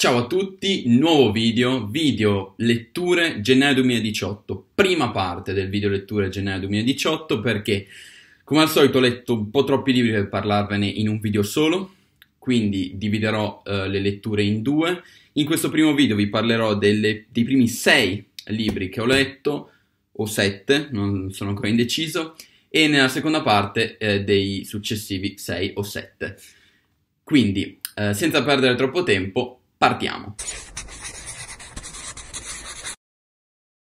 Ciao a tutti, nuovo video, video letture gennaio 2018, prima parte del video letture gennaio 2018 perché come al solito ho letto un po' troppi libri per parlarvene in un video solo, quindi dividerò eh, le letture in due. In questo primo video vi parlerò delle, dei primi sei libri che ho letto, o sette, non sono ancora indeciso, e nella seconda parte eh, dei successivi sei o sette. Quindi, eh, senza perdere troppo tempo, Partiamo.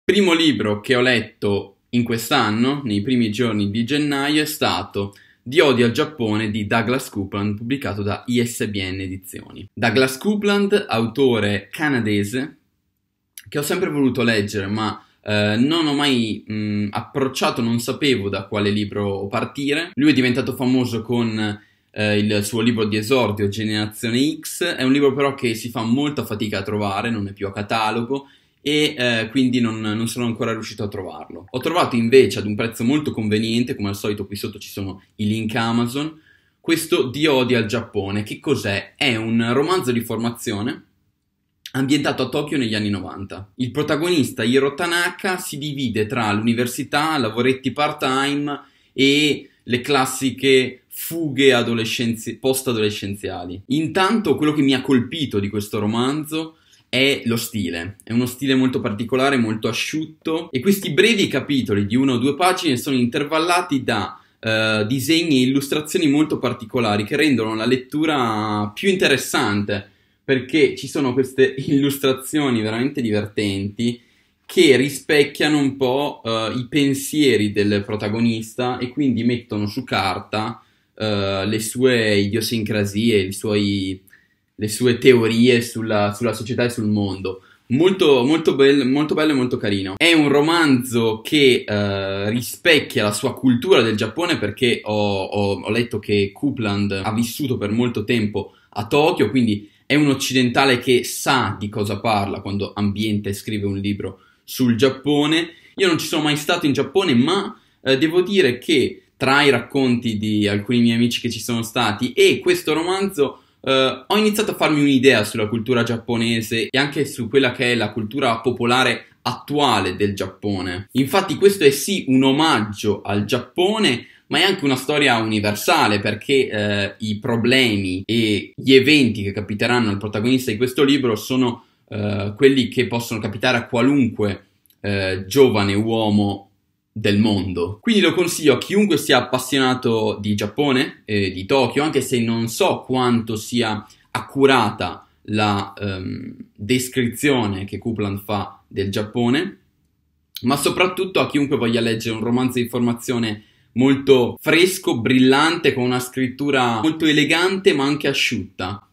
Primo libro che ho letto in quest'anno, nei primi giorni di gennaio, è stato Di odio al Giappone di Douglas Coupland, pubblicato da ISBN Edizioni. Douglas Coupland, autore canadese, che ho sempre voluto leggere, ma Uh, non ho mai mh, mm, approcciato, non sapevo da quale libro partire. Lui è diventato famoso con eh, il suo libro di esordio Generazione X, è un libro però che si fa molta fatica a trovare, non è più a catalogo e eh, quindi non, non, sono ancora riuscito a trovarlo. Ho trovato invece ad un prezzo molto conveniente, come al solito qui sotto ci sono i link Amazon, questo Di Odi al Giappone, che cos'è? È un romanzo di formazione ambientato a Tokyo negli anni 90. Il protagonista Hiro Tanaka si divide tra l'università, lavoretti part-time e le classiche fughe adolescenzi- post-adolescenziali. Intanto quello che mi ha colpito di questo romanzo è lo stile. È uno stile molto particolare, molto asciutto e questi brevi capitoli di una o due pagine sono intervallati da eh, disegni e illustrazioni molto particolari che rendono la lettura più interessante perché ci sono queste illustrazioni veramente divertenti che rispecchiano un po' eh, i pensieri del protagonista e quindi mettono su carta eh, le sue idiosincrasie, i suoi, le sue teorie sulla, sulla, società e sul mondo. Molto, molto, bel, molto bello e molto carino. È un romanzo che uh, rispecchia la sua cultura del Giappone perché ho, ho, ho letto che Coupland ha vissuto per molto tempo a Tokyo, quindi è un occidentale che sa di cosa parla quando ambienta e scrive un libro sul Giappone. Io non ci sono mai stato in Giappone, ma eh, devo dire che tra i racconti di alcuni miei amici che ci sono stati e questo romanzo eh, ho iniziato a farmi un'idea sulla cultura giapponese e anche su quella che è la cultura popolare attuale del Giappone. Infatti questo è sì un omaggio al Giappone, ma è anche una storia universale perché eh, i problemi e gli eventi che capiteranno al protagonista di questo libro sono eh, quelli che possono capitare a qualunque eh, giovane uomo del mondo. Quindi lo consiglio a chiunque sia appassionato di Giappone e di Tokyo, anche se non so quanto sia accurata la ehm, descrizione che Kuplan fa del Giappone, ma soprattutto a chiunque voglia leggere un romanzo di formazione molto fresco, brillante, con una scrittura molto elegante ma anche asciutta.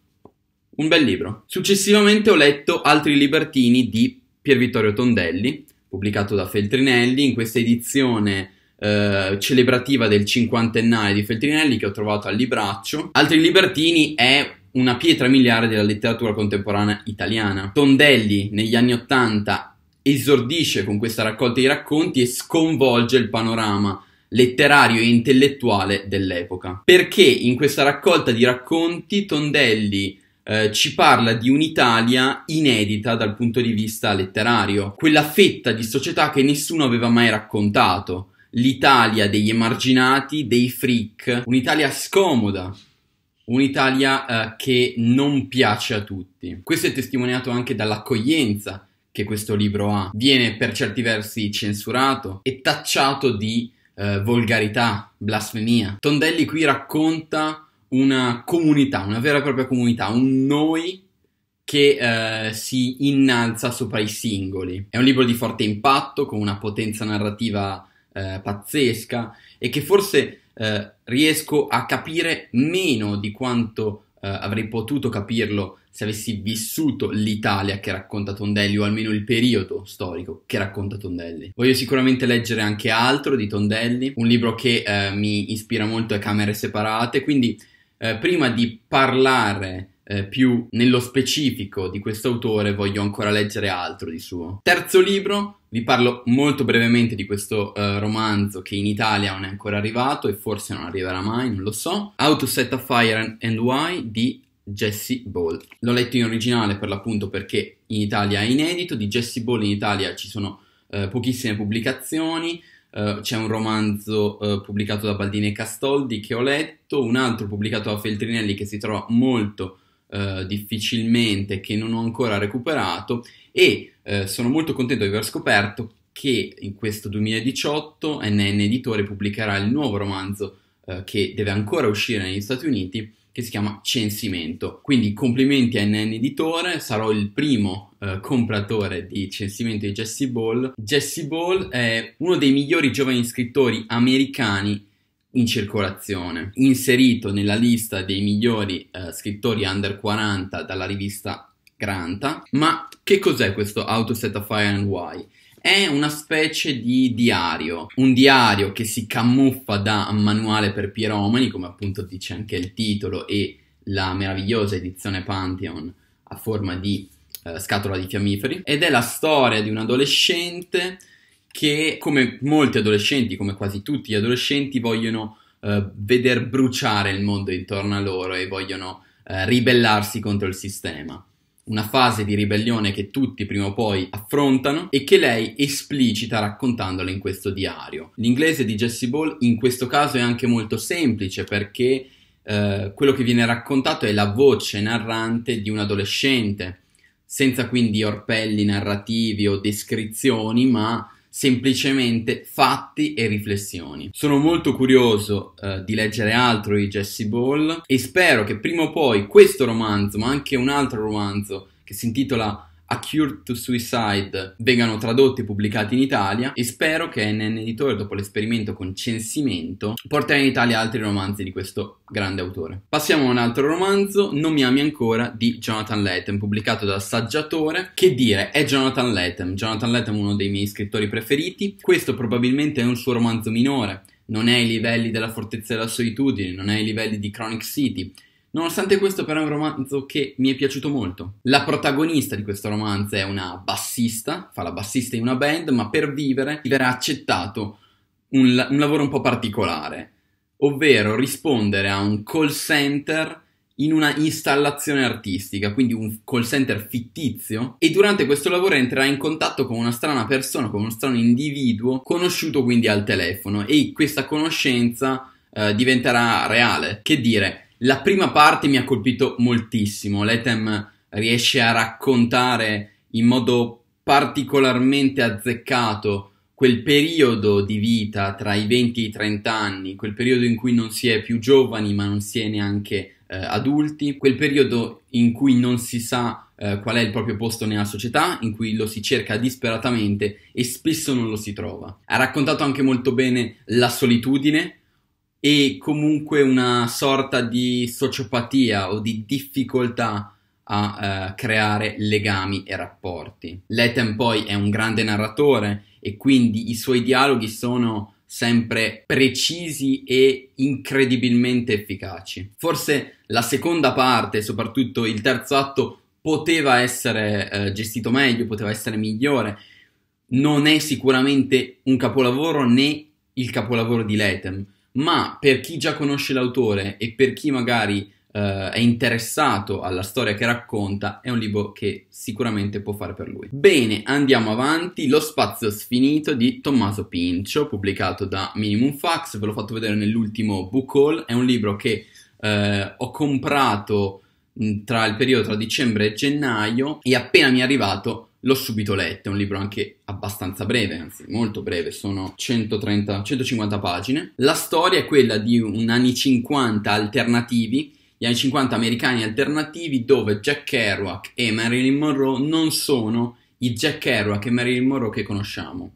Un bel libro. Successivamente ho letto Altri libertini di Pier Vittorio Tondelli, pubblicato da Feltrinelli, in questa edizione eh, celebrativa del cinquantennale di Feltrinelli che ho trovato al Libraccio. Altri Libertini è una pietra miliare della letteratura contemporanea italiana. Tondelli negli anni Ottanta esordisce con questa raccolta di racconti e sconvolge il panorama letterario e intellettuale dell'epoca. Perché in questa raccolta di racconti Tondelli eh, ci parla di un'Italia inedita dal punto di vista letterario, quella fetta di società che nessuno aveva mai raccontato, l'Italia degli emarginati, dei freak, un'Italia scomoda, un'Italia eh, che non piace a tutti. Questo è testimoniato anche dall'accoglienza che questo libro ha. Viene per certi versi censurato e tacciato di eh, volgarità, blasfemia. Tondelli qui racconta una comunità, una vera e propria comunità, un noi che eh, si innalza sopra i singoli. È un libro di forte impatto, con una potenza narrativa eh, pazzesca e che forse eh, riesco a capire meno di quanto eh, avrei potuto capirlo se avessi vissuto l'Italia che racconta Tondelli o almeno il periodo storico che racconta Tondelli. Voglio sicuramente leggere anche altro di Tondelli, un libro che eh, mi ispira molto è Camere Separate, quindi eh, prima di parlare eh, più nello specifico di questo autore, voglio ancora leggere altro di suo. Terzo libro, vi parlo molto brevemente di questo eh, romanzo che in Italia non è ancora arrivato e forse non arriverà mai, non lo so. How to Set a Fire and Why di Jesse Ball. L'ho letto in originale per l'appunto perché in Italia è inedito, di Jesse Ball in Italia ci sono eh, pochissime pubblicazioni. Eh, c'è un romanzo uh, pubblicato da Baldini e Castoldi che ho letto, un altro pubblicato da Feltrinelli che si trova molto uh, difficilmente, che non ho ancora recuperato e sono molto contento di aver scoperto che in questo 2018 NN Editore pubblicherà il nuovo romanzo che deve ancora uscire negli Stati Uniti che si chiama Censimento. Quindi complimenti a NN Editore, sarò il primo eh, compratore di Censimento di Jesse Ball. Jesse Ball è uno dei migliori giovani scrittori americani in circolazione, inserito nella lista dei migliori eh, scrittori under 40 dalla rivista Granta. Ma che cos'è questo How to Set of Fire and Why? È una specie di diario, un diario che si camuffa da manuale per piromani, come appunto dice anche il titolo, e la meravigliosa edizione Pantheon a forma di eh, scatola di fiammiferi, ed è la storia di un adolescente che, come molti adolescenti, come quasi tutti gli adolescenti, vogliono eh, veder bruciare il mondo intorno a loro e vogliono eh, ribellarsi contro il sistema una fase di ribellione che tutti prima o poi affrontano e che lei esplicita raccontandola in questo diario. L'inglese di Jesse Ball in questo caso è anche molto semplice perché eh, quello che viene raccontato è la voce narrante di un adolescente, senza quindi orpelli narrativi o descrizioni, ma semplicemente fatti e riflessioni. Sono molto curioso eh, di leggere altro di Jesse Ball e spero che prima o poi questo romanzo, ma anche un altro romanzo che si intitola a Cure to Suicide vengano tradotti e pubblicati in Italia e spero che NN Editore, dopo l'esperimento con Censimento, porterà in Italia altri romanzi di questo grande autore. Passiamo a un altro romanzo, Non mi ami ancora, di Jonathan Latham, pubblicato da Saggiatore. Che dire, è Jonathan Latham. Jonathan Latham è uno dei miei scrittori preferiti. Questo probabilmente è un suo romanzo minore, non è ai livelli della Fortezza della Solitudine, non è ai livelli di Chronic City, Nonostante questo però è un romanzo che mi è piaciuto molto. La protagonista di questo romanzo è una bassista, fa la bassista in una band, ma per vivere gli verrà accettato un, un lavoro un po' particolare, ovvero rispondere a un call center in una installazione artistica, quindi un call center fittizio, e durante questo lavoro entrerà in contatto con una strana persona, con uno strano individuo, conosciuto quindi al telefono, e questa conoscenza eh, diventerà reale. Che dire, la prima parte mi ha colpito moltissimo. L'Etem riesce a raccontare in modo particolarmente azzeccato quel periodo di vita tra i 20 e i 30 anni, quel periodo in cui non si è più giovani ma non si è neanche eh, adulti, quel periodo in cui non si sa eh, qual è il proprio posto nella società, in cui lo si cerca disperatamente e spesso non lo si trova. Ha raccontato anche molto bene la solitudine, e comunque una sorta di sociopatia o di difficoltà a eh, creare legami e rapporti. Letem poi è un grande narratore e quindi i suoi dialoghi sono sempre precisi e incredibilmente efficaci. Forse la seconda parte, soprattutto il terzo atto, poteva essere eh, gestito meglio, poteva essere migliore. Non è sicuramente un capolavoro né il capolavoro di Letem, ma per chi già conosce l'autore e per chi magari eh, è interessato alla storia che racconta, è un libro che sicuramente può fare per lui. Bene, andiamo avanti. Lo spazio sfinito di Tommaso Pincio, pubblicato da Minimum Fax, ve l'ho fatto vedere nell'ultimo book haul, è un libro che eh, ho comprato mm, tra il periodo tra dicembre e gennaio e appena mi è arrivato L'ho subito letto, è un libro anche abbastanza breve, anzi molto breve, sono 130, 150 pagine. La storia è quella di un anni 50 alternativi, gli anni 50 americani alternativi, dove Jack Kerouac e Marilyn Monroe non sono i Jack Kerouac e Marilyn Monroe che conosciamo.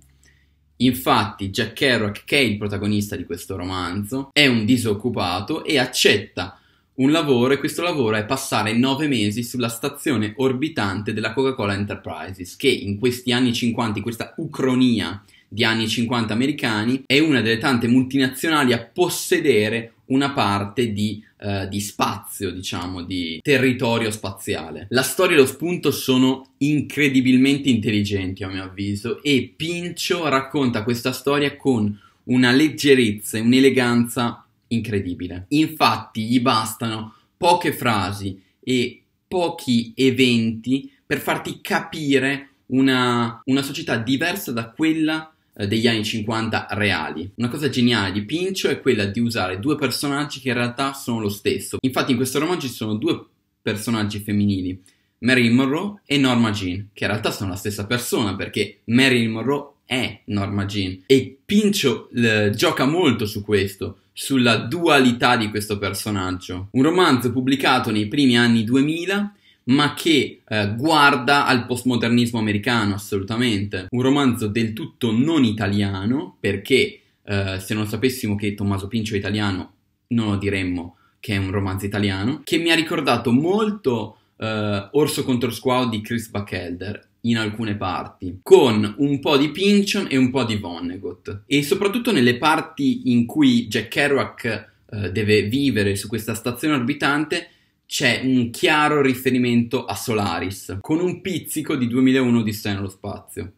Infatti, Jack Kerouac, che è il protagonista di questo romanzo, è un disoccupato e accetta un lavoro e questo lavoro è passare nove mesi sulla stazione orbitante della Coca-Cola Enterprises, che in questi anni 50, in questa ucronia di anni 50 americani, è una delle tante multinazionali a possedere una parte di, eh, di, spazio, diciamo, di territorio spaziale. La storia e lo spunto sono incredibilmente intelligenti, a mio avviso, e Pincio racconta questa storia con una leggerezza e un'eleganza incredibile. Infatti gli bastano poche frasi e pochi eventi per farti capire una, una società diversa da quella eh, degli anni 50 reali. Una cosa geniale di Pincio è quella di usare due personaggi che in realtà sono lo stesso. Infatti in questo romanzo ci sono due personaggi femminili, Marilyn Monroe e Norma Jean, che in realtà sono la stessa persona perché Marilyn Monroe è Norma Jean e Pincio gioca molto su questo, sulla dualità di questo personaggio. Un romanzo pubblicato nei primi anni 2000 ma che eh, guarda al postmodernismo americano assolutamente. Un romanzo del tutto non italiano perché eh, se non sapessimo che Tommaso Pincio è italiano non lo diremmo che è un romanzo italiano, che mi ha ricordato molto eh, Orso contro Squao di Chris Buckhelder in alcune parti, con un po' di Pynchon e un po' di Vonnegut. E soprattutto nelle parti in cui Jack Kerouac eh, deve vivere su questa stazione orbitante, c'è un chiaro riferimento a Solaris, con un pizzico di 2001 di Stai nello spazio.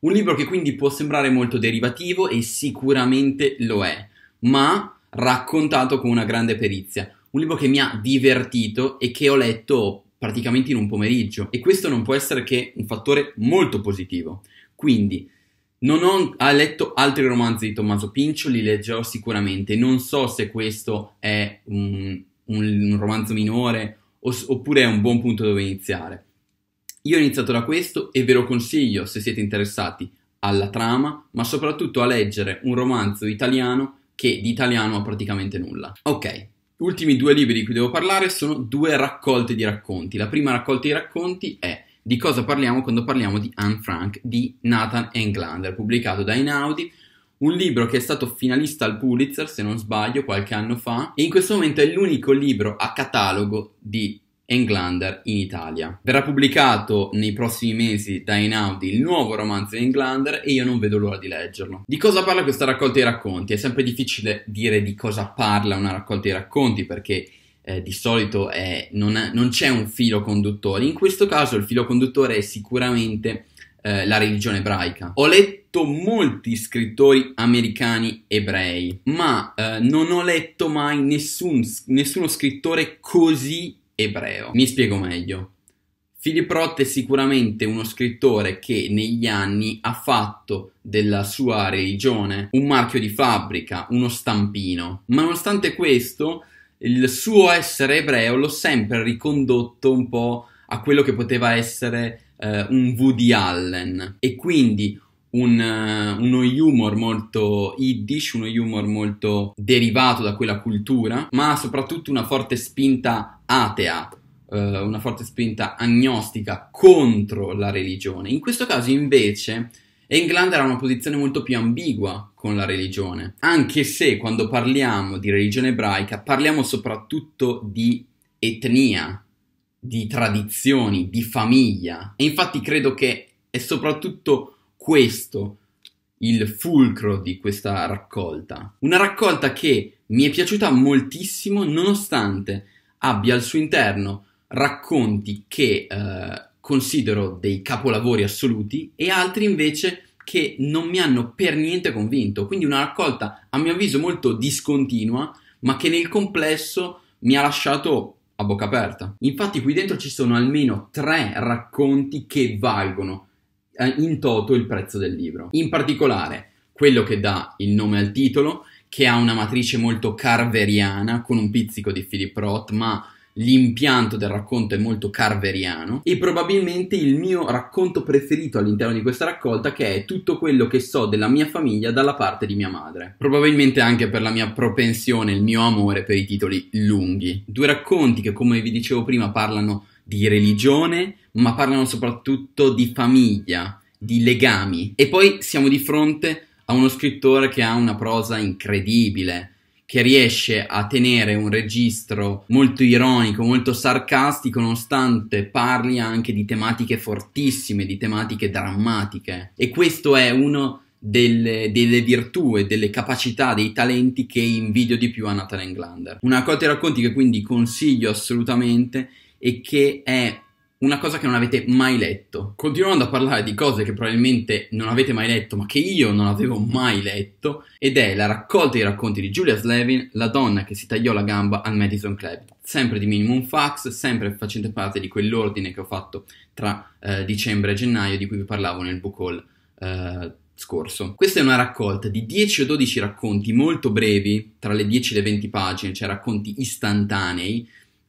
Un libro che quindi può sembrare molto derivativo e sicuramente lo è, ma raccontato con una grande perizia. Un libro che mi ha divertito e che ho letto praticamente in un pomeriggio e questo non può essere che un fattore molto positivo. Quindi non ho letto altri romanzi di Tommaso Pincio, li leggerò sicuramente, non so se questo è un, un, un romanzo minore oppure è un buon punto dove iniziare. Io ho iniziato da questo e ve lo consiglio se siete interessati alla trama, ma soprattutto a leggere un romanzo italiano che di italiano ha praticamente nulla. Ok, ultimi due libri di cui devo parlare sono due raccolte di racconti. La prima raccolta di racconti è di cosa parliamo quando parliamo di Anne Frank di Nathan Englander, pubblicato da Inaudi, un libro che è stato finalista al Pulitzer, se non sbaglio, qualche anno fa, e in questo momento è l'unico libro a catalogo di Englander in Italia. Verrà pubblicato nei prossimi mesi da Einaudi il nuovo romanzo di Englander e io non vedo l'ora di leggerlo. Di cosa parla questa raccolta di racconti? È sempre difficile dire di cosa parla una raccolta di racconti perché eh, di solito è, non, è, non, c'è un filo conduttore. In questo caso il filo conduttore è sicuramente eh, la religione ebraica. Ho letto molti scrittori americani ebrei, ma eh, non ho letto mai nessun, nessuno scrittore così ebreo. Mi spiego meglio. Philip Roth è sicuramente uno scrittore che negli anni ha fatto della sua religione un marchio di fabbrica, uno stampino, ma nonostante questo il suo essere ebreo l'ho sempre ricondotto un po' a quello che poteva essere eh, un Woody Allen e quindi un, eh, uno humor molto yiddish, uno humor molto derivato da quella cultura, ma soprattutto una forte spinta atea, eh, una forte spinta agnostica contro la religione. In questo caso invece England era una posizione molto più ambigua con la religione, anche se quando parliamo di religione ebraica parliamo soprattutto di etnia, di tradizioni, di famiglia. E infatti credo che è soprattutto questo il fulcro di questa raccolta. Una raccolta che mi è piaciuta moltissimo nonostante abbia al suo interno racconti che eh, considero dei capolavori assoluti e altri invece che non mi hanno per niente convinto. Quindi una raccolta a mio avviso molto discontinua, ma che nel complesso mi ha lasciato a bocca aperta. Infatti qui dentro ci sono almeno tre racconti che valgono eh, in toto il prezzo del libro. In particolare, quello che dà il nome al titolo, che ha una matrice molto carveriana, con un pizzico di Philip Roth, ma l'impianto del racconto è molto carveriano e probabilmente il mio racconto preferito all'interno di questa raccolta che è tutto quello che so della mia famiglia dalla parte di mia madre. Probabilmente anche per la mia propensione, il mio amore per i titoli lunghi. Due racconti che come vi dicevo prima parlano di di religione, ma parlano soprattutto di famiglia, di legami. E poi siamo di fronte a uno scrittore che ha una prosa incredibile, che riesce a tenere un registro molto ironico, molto sarcastico, nonostante parli anche di tematiche fortissime, di tematiche drammatiche. E questo è uno delle, delle virtù e delle capacità, dei talenti che invidio di più a Nathan Englander. Una cosa racconti che quindi consiglio assolutamente e che è una cosa che non avete mai letto. Continuando a parlare di cose che probabilmente non avete mai letto, ma che io non avevo mai letto, ed è la raccolta dei racconti di Julia Slevin, la donna che si tagliò la gamba al Madison Club. Sempre di Minimum Fax, sempre facendo parte di quell'ordine che ho fatto tra eh, dicembre e gennaio di cui vi parlavo nel book haul eh, scorso. Questa è una raccolta di 10 o 12 racconti molto brevi, tra le 10 e le 20 pagine, cioè racconti istantanei,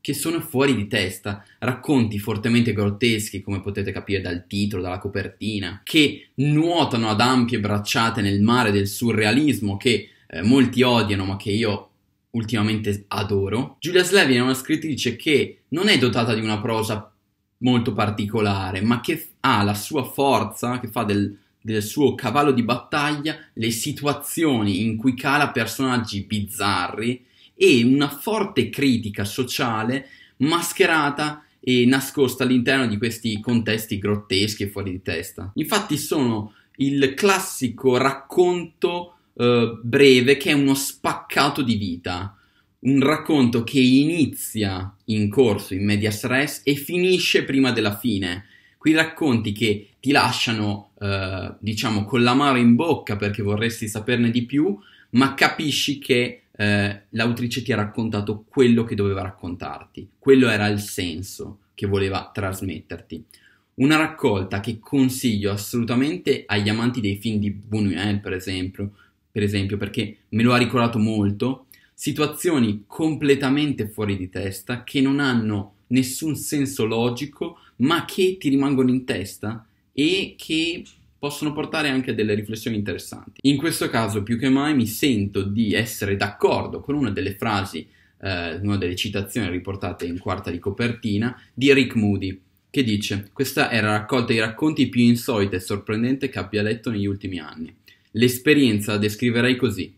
che sono fuori di testa, racconti fortemente grotteschi, come potete capire dal titolo, dalla copertina, che nuotano ad ampie bracciate nel mare del surrealismo che eh, molti odiano ma che io ultimamente adoro. Giulia Slevin è una scrittrice che non è dotata di una prosa molto particolare, ma che ha la sua forza, che fa del, del suo cavallo di battaglia le situazioni in cui cala personaggi bizzarri e una forte critica sociale mascherata e nascosta all'interno di questi contesti grotteschi e fuori di testa. Infatti sono il classico racconto eh, breve che è uno spaccato di vita, un racconto che inizia in corso in media stress e finisce prima della fine. Quei racconti che ti lasciano, eh, diciamo, con l'amaro in bocca perché vorresti saperne di più, ma capisci che eh, l'autrice ti ha raccontato quello che doveva raccontarti, quello era il senso che voleva trasmetterti. Una raccolta che consiglio assolutamente agli amanti dei film di Buñuel, per esempio, per esempio, perché me lo ha ricordato molto, situazioni completamente fuori di testa che non hanno nessun senso logico, ma che ti rimangono in testa e che possono portare anche a delle riflessioni interessanti. In questo caso più che mai mi sento di essere d'accordo con una delle frasi, eh, una delle citazioni riportate in quarta di copertina di Rick Moody, che dice questa era la raccolta dei racconti più insolita e sorprendente che abbia letto negli ultimi anni. L'esperienza la descriverei così,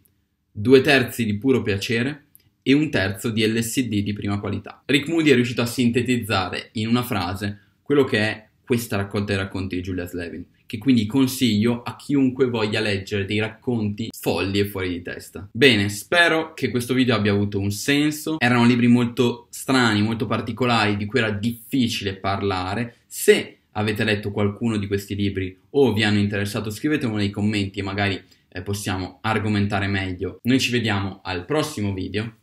due terzi di puro piacere e un terzo di LSD di prima qualità. Rick Moody è riuscito a sintetizzare in una frase quello che è questa raccolta dei racconti di Julia Slevin che quindi consiglio a chiunque voglia leggere dei racconti folli e fuori di testa. Bene, spero che questo video abbia avuto un senso. Erano libri molto strani, molto particolari, di cui era difficile parlare. Se avete letto qualcuno di questi libri o vi hanno interessato, scrivetelo nei commenti e magari eh, possiamo argomentare meglio. Noi ci vediamo al prossimo video.